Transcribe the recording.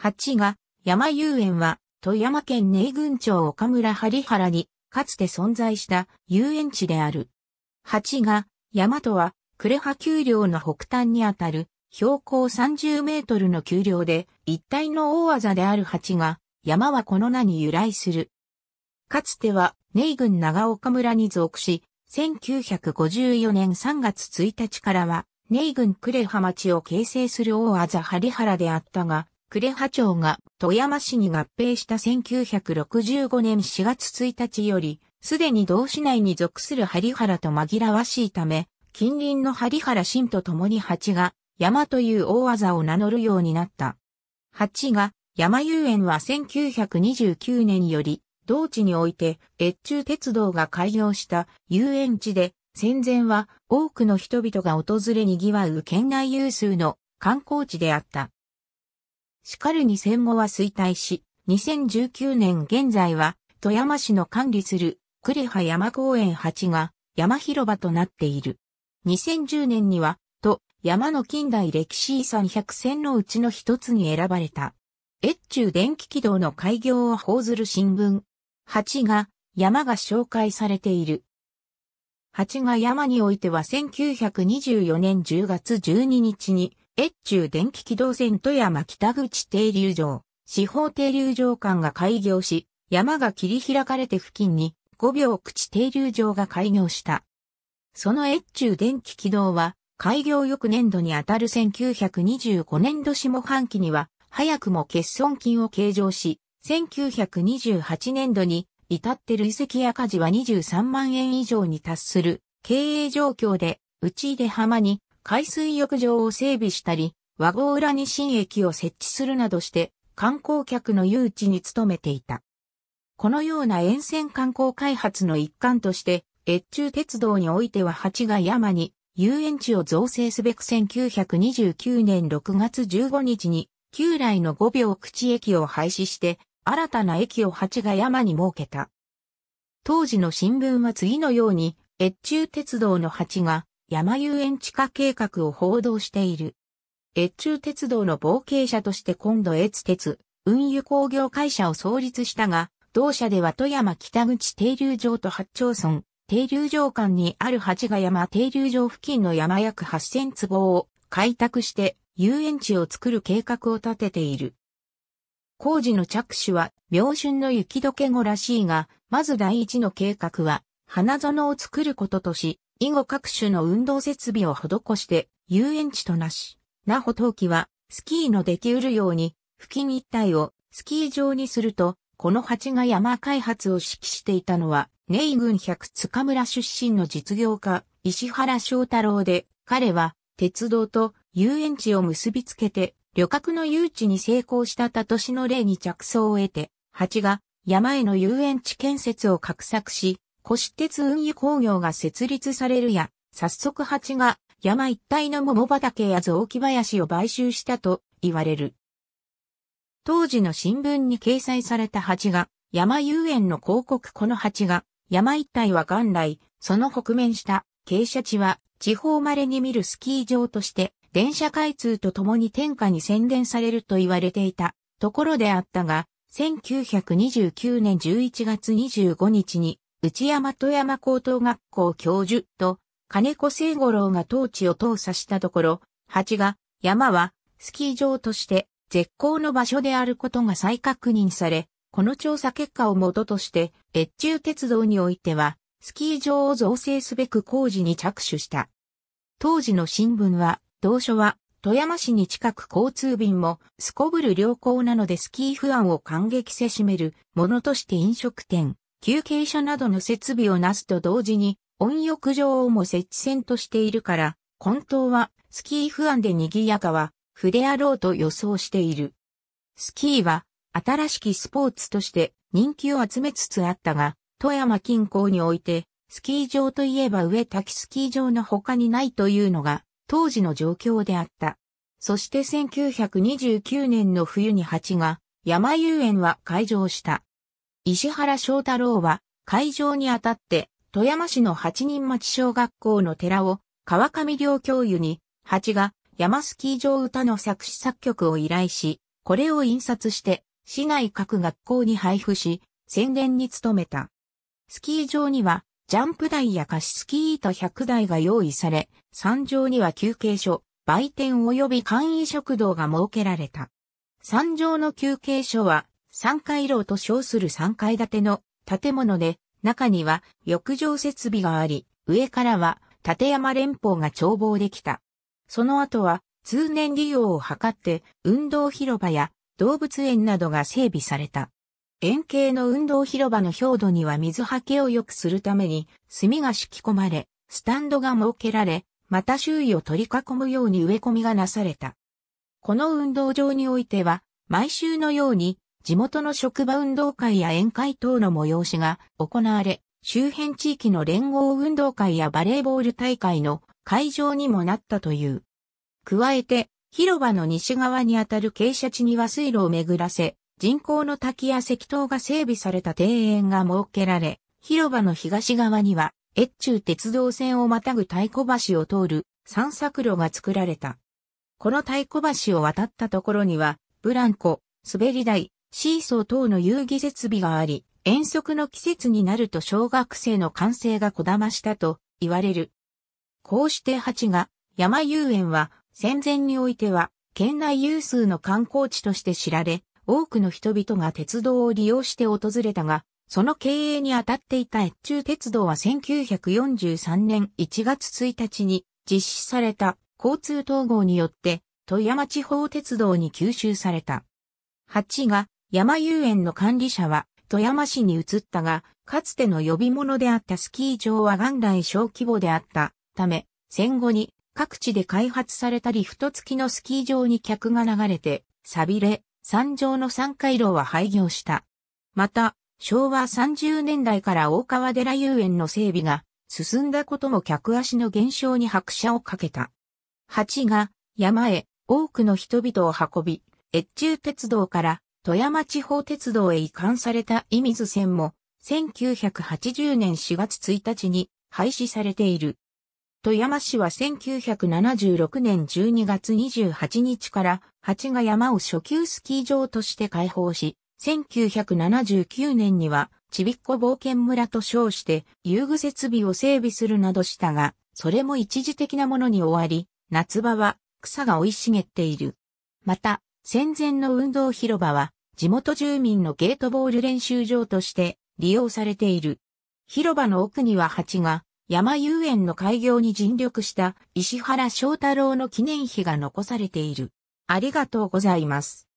8が、山遊園は、富山県根井郡町岡村針原に、かつて存在した遊園地である。8が、山とは、呉羽丘陵の北端にあたる、標高30メートルの丘陵で、一体の大技である8が、山はこの名に由来する。かつては、根井郡長岡村に属し、1954年3月1日からは、ネイ郡呉羽町を形成する大技張原であったが、呉波町が富山市に合併した1965年4月1日より、すでに同市内に属する針原と紛らわしいため、近隣の針原新と共に蜂が山という大技を名乗るようになった。蜂が山遊園は1929年より、同地において越中鉄道が開業した遊園地で、戦前は多くの人々が訪れ賑わう県内有数の観光地であった。しかるに戦後は衰退し、2019年現在は、富山市の管理する、呉羽山公園8が、山広場となっている。2010年には、と、山の近代歴史遺産100選のうちの一つに選ばれた。越中電気軌道の開業を報ずる新聞。8が、山が紹介されている。8が山においては1924年10月12日に、越中電気軌道線富山北口停留場、四方停留場間が開業し、山が切り開かれて付近に5秒口停留場が開業した。その越中電気軌道は、開業翌年度にあたる1925年度下半期には、早くも欠損金を計上し、1928年度に至ってる遺跡赤字は23万円以上に達する経営状況で、内出浜に海水浴場を整備したり、和合浦に新駅を設置するなどして観光客の誘致に努めていた。このような沿線観光開発の一環として、越中鉄道においては八ヶ山に遊園地を造成すべく1929年6月15日に旧来の5秒口駅を廃止して新たな駅を八ヶ山に設けた。当時の新聞は次のように越中鉄道の蜂が山遊園地下計画を報道している。越中鉄道の冒険者として今度越鉄、運輸工業会社を創立したが、同社では富山北口停留場と八丁村、停留場間にある八ヶ山停留場付近の山約8000坪を開拓して遊園地を作る計画を立てている。工事の着手は、明春の雪解け後らしいが、まず第一の計画は、花園を作ることとし、以後各種の運動設備を施して遊園地となし、那穂冬季はスキーのできうるように付近一帯をスキー場にすると、この蜂が山開発を指揮していたのは、ネイ軍百塚村出身の実業家、石原翔太郎で、彼は鉄道と遊園地を結びつけて、旅客の誘致に成功したた年の例に着想を得て、蜂が山への遊園地建設を画策し、越鉄運輸工業が設立されるや、早速蜂が山一帯の桃畑や雑木林を買収したと言われる。当時の新聞に掲載された蜂が山遊園の広告この蜂が山一帯は元来、その北面した傾斜地は地方稀に見るスキー場として電車開通とともに天下に宣伝されると言われていたところであったが、1929年11月25日に内山富山高等学校教授と金子聖五郎が当地を通査したところ、蜂が山はスキー場として絶好の場所であることが再確認され、この調査結果をもととして越中鉄道においてはスキー場を造成すべく工事に着手した。当時の新聞は、同書は富山市に近く交通便もすこぶる良好なのでスキー不安を感激せしめるものとして飲食店、休憩所などの設備をなすと同時に、温浴場をも設置線としているから、本当はスキー不安で賑やかは、筆であろうと予想している。スキーは、新しきスポーツとして人気を集めつつあったが、富山近郊において、スキー場といえば上滝スキー場の他にないというのが、当時の状況であった。そして1929年の冬に蜂が、山遊園は開場した。石原翔太郎は、会場にあたって、富山市の八人町小学校の寺を、川上良教諭に、八が、山スキー場歌の作詞作曲を依頼し、これを印刷して、市内各学校に配布し、宣伝に努めた。スキー場には、ジャンプ台や貸しスキー板100台が用意され、山上には休憩所、売店及び簡易食堂が設けられた。山上の休憩所は、3階楼と称する3階建ての建物で、中には浴場設備があり、上からは立山連峰が眺望できた。その後は通年利用を図って運動広場や動物園などが整備された。円形の運動広場の表土には水はけを良くするために炭が敷き込まれ、スタンドが設けられ、また周囲を取り囲むように植え込みがなされた。この運動場においては、毎週のように地元の職場運動会や宴会等の催しが行われ、周辺地域の連合運動会やバレーボール大会の会場にもなったという。加えて、広場の西側にあたる傾斜地には水路を巡らせ、人工の滝や石灯が整備された庭園が設けられ、広場の東側には、越中鉄道線をまたぐ太鼓橋を通る散策路が作られた。この太鼓橋を渡ったところには、ブランコ、滑り台、シーソー等の遊戯設備があり、遠足の季節になると小学生の歓声がこだましたと言われる。こうして八が山遊園は戦前においては県内有数の観光地として知られ、多くの人々が鉄道を利用して訪れたが、その経営に当たっていた越中鉄道は1943年1月1日に実施された交通統合によって富山地方鉄道に吸収された。8が山遊園の管理者は富山市に移ったが、かつての呼び物であったスキー場は元来小規模であったため、戦後に各地で開発されたリフト付きのスキー場に客が流れて、錆びれ、山上の三回廊は廃業した。また、昭和30年代から大川寺遊園の整備が進んだことも客足の減少に拍車をかけた。蜂が山へ多くの人々を運び、越中鉄道から富山地方鉄道へ移管された伊水線も、1980年4月1日に廃止されている。富山市は1976年12月28日から八ヶ山を初級スキー場として開放し、1979年にはちびっこ冒険村と称して遊具設備を整備するなどしたが、それも一時的なものに終わり、夏場は草が生い茂っている。また、戦前の運動広場は地元住民のゲートボール練習場として利用されている。広場の奥には蜂が山遊園の開業に尽力した石原翔太郎の記念碑が残されている。ありがとうございます。